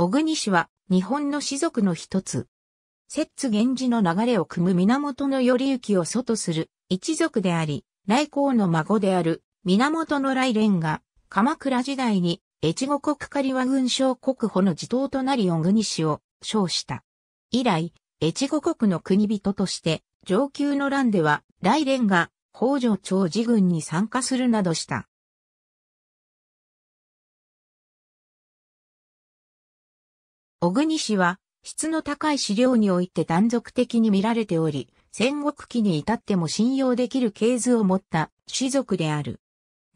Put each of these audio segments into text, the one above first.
小国氏は日本の氏族の一つ。摂津源氏の流れを組む源頼行を祖とする一族であり、来光の孫である源来蓮が鎌倉時代に越後国狩和軍将国保の地頭となり小国氏を称した。以来、越後国の国人として上級の乱では来蓮が北条長次軍に参加するなどした。小国氏は質の高い資料において断続的に見られており、戦国期に至っても信用できる系図を持った種族である。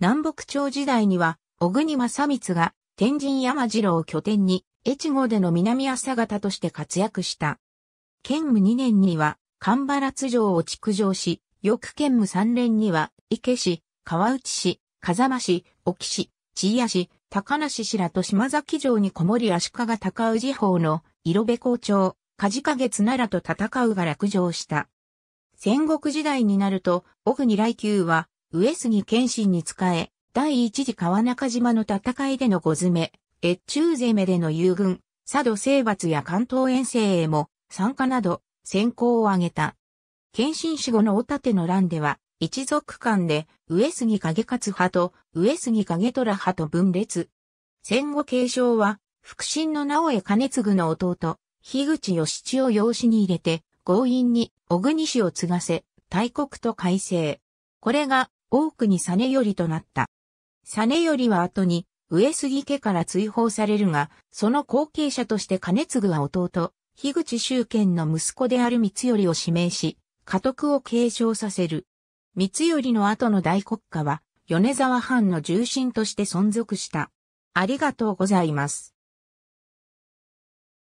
南北朝時代には、小国正光が天神山次郎を拠点に、越後での南朝方として活躍した。建武2年には、神原津城を築城し、翌建武3年には、池市、川内市、風間市、沖市、千谷市、高梨氏らと島崎城にこもり足利高氏方の色部校長、梶影綱らと戦うが落城した。戦国時代になると、奥に来宮は、上杉謙信に仕え、第一次川中島の戦いでの五詰め、越中攻めでの遊軍、佐渡征伐や関東遠征へも、参加など、先行を挙げた。謙信死後の大立の乱では、一族間で上杉景勝派と上杉景虎派と分裂。戦後継承は、腹心の直江兼次の弟、樋口義千を養子に入れて、強引に小国氏を継がせ、大国と改正。これが、多くに実頼となった。実頼は後に、上杉家から追放されるが、その後継者として兼次は弟、樋口周賢の息子である光頼を指名し、家督を継承させる。三頼の後の大国家は、米沢藩の重臣として存続した。ありがとうございます。